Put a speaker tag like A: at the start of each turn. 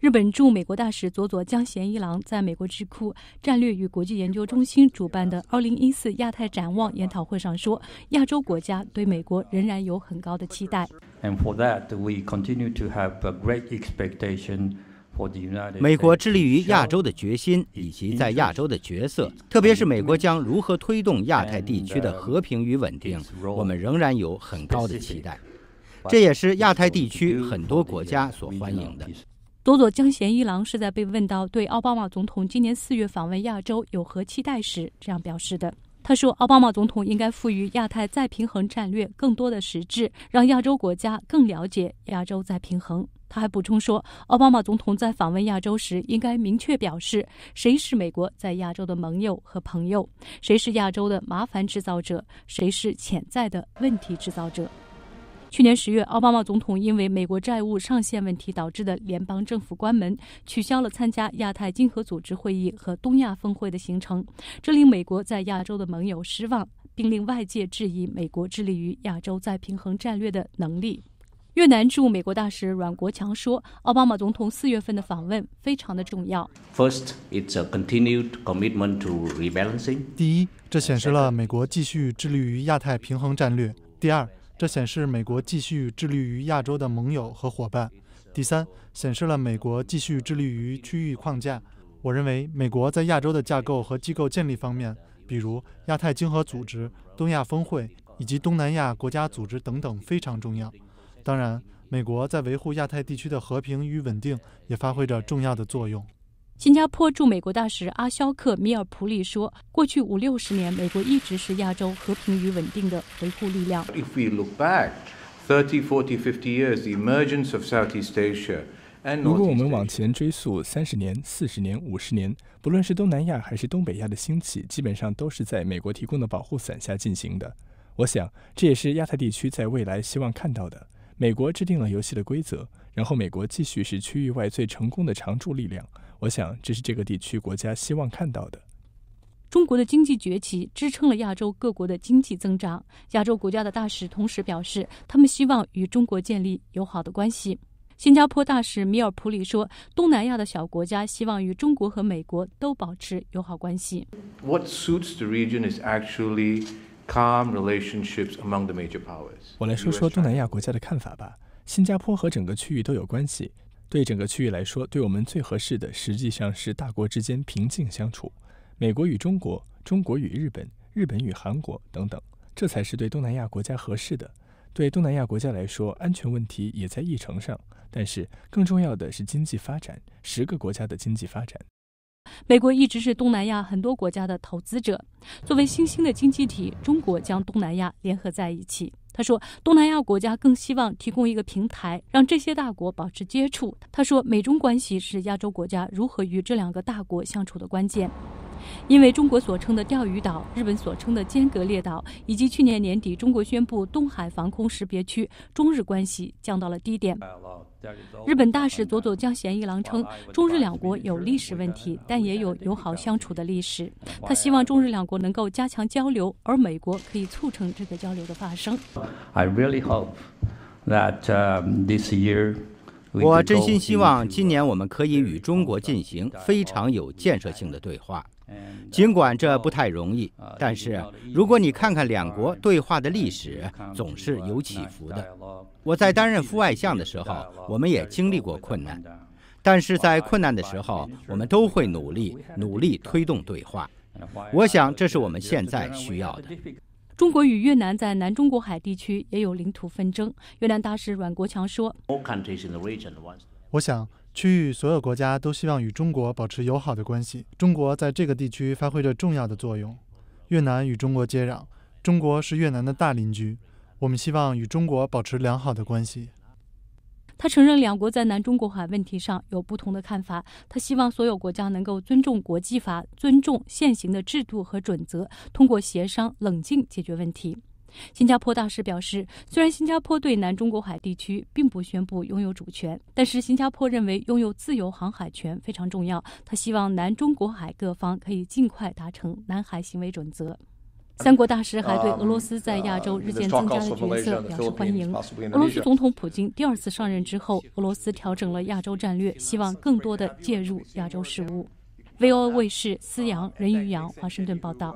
A: 日本驻美国大使佐佐江贤一郎在美国智库战略与国际研究中心主办的2014亚太展望研讨会上说：“亚洲国家对美国仍然有很高的期待。
B: 美国致力于亚洲的决心以及在亚洲的角色，特别是美国将如何推动亚太地区的和平与稳定，我们仍然有很高的期待。这也是亚太地区很多国家所欢迎的。”
A: 佐佐江贤一郎是在被问到对奥巴马总统今年四月访问亚洲有何期待时这样表示的。他说，奥巴马总统应该赋予亚太再平衡战略更多的实质，让亚洲国家更了解亚洲再平衡。他还补充说，奥巴马总统在访问亚洲时应该明确表示，谁是美国在亚洲的盟友和朋友，谁是亚洲的麻烦制造者，谁是潜在的问题制造者。去年十月，奥巴马总统因为美国债务上限问题导致的联邦政府关门，取消了参加亚太经合组织会议和东亚峰会的行程，这令美国在亚洲的盟友失望，并令外界质疑美国致力于亚洲再平衡战略的能力。越南驻美国大使阮国强说：“奥巴马总统四月份的访问非常的重要。
B: First, it's a continued commitment to rebalancing.
C: 第一，这显示了美国继续致力于亚太平衡战略。第二。”这显示美国继续致力于亚洲的盟友和伙伴。第三，显示了美国继续致力于区域框架。我认为，美国在亚洲的架构和机构建立方面，比如亚太经合组织、东亚峰会以及东南亚国家组织等等非常重要。当然，美国在维护亚太地区的和平与稳定也发挥着重要的作用。
A: 新加坡驻美国大使阿肖克·米尔普利说：“过去五六十年，美国一直是亚洲和平与稳定的维护力量。
B: 如果我们往前追溯三十年、四十年、五十年，不论是东南亚还是东北亚的兴起，基本上都是在美国提供的保护伞下进行的。我想，这也是亚太地区在未来希望看到的：美国制定了游戏的规则，然后美国继续是区域外最成功的常驻力量。”我想，这是这个地区国家希望看到的。
A: 中国的经济崛起支撑了亚洲各国的经济增长。亚洲国家的大使同时表示，他们希望与中国建立友好的关系。新加坡大使米尔普里说：“东南亚的小国家希望与中国和美国都保持友好关系。”
B: What suits the region is actually calm relationships among the major powers。我来说说东南亚国家的看法吧。新加坡和整个区域都有关系。对整个区域来说，对我们最合适的实际上是大国之间平静相处。美国与中国、中国与日本、日本与韩国等等，这才是对东南亚国家合适的。对东南亚国家来说，安全问题也在议程上，但是更重要的是经济发展。十个国家的经济发展。
A: 美国一直是东南亚很多国家的投资者。作为新兴的经济体，中国将东南亚联合在一起。他说，东南亚国家更希望提供一个平台，让这些大国保持接触。他说，美中关系是亚洲国家如何与这两个大国相处的关键。因为中国所称的钓鱼岛，日本所称的尖阁列岛，以及去年年底中国宣布东海防空识别区，中日关系降到了低点。日本大使佐佐江贤一郎称，中日两国有历史问题，但也有友好相处的历史。他希望中日两国能够加强交流，而美国可以促成这个交流的发生。
B: I really hope that this year，我真心希望今年我们可以与中国进行非常有建设性的对话。尽管这不太容易，但是如果你看看两国对话的历史，总是有起伏的。我在担任副外相的时候，我们也经历过困难，但是在困难的时候，我们都会努力努力推动对话。我想这是我们现在需要的。
A: 中国与越南在南中国海地区也有领土纷争。越南大使阮国强说：“
C: 我想。”区域所有国家都希望与中国保持友好的关系。中国在这个地区发挥着重要的作用。越南与中国接壤，中国是越南的大邻居。我们希望与中国保持良好的关系。
A: 他承认两国在南中国海问题上有不同的看法。他希望所有国家能够尊重国际法，尊重现行的制度和准则，通过协商冷静解决问题。新加坡大使表示，虽然新加坡对南中国海地区并不宣布拥有主权，但是新加坡认为拥有自由航海权非常重要。他希望南中国海各方可以尽快达成南海行为准则。三国大使还对俄罗斯在亚洲日渐增加的角色表示欢迎。俄罗斯总统普京第二次上任之后，俄罗斯调整了亚洲战略，希望更多的介入亚洲事务。VOA 卫视思阳任鱼洋华盛顿报道。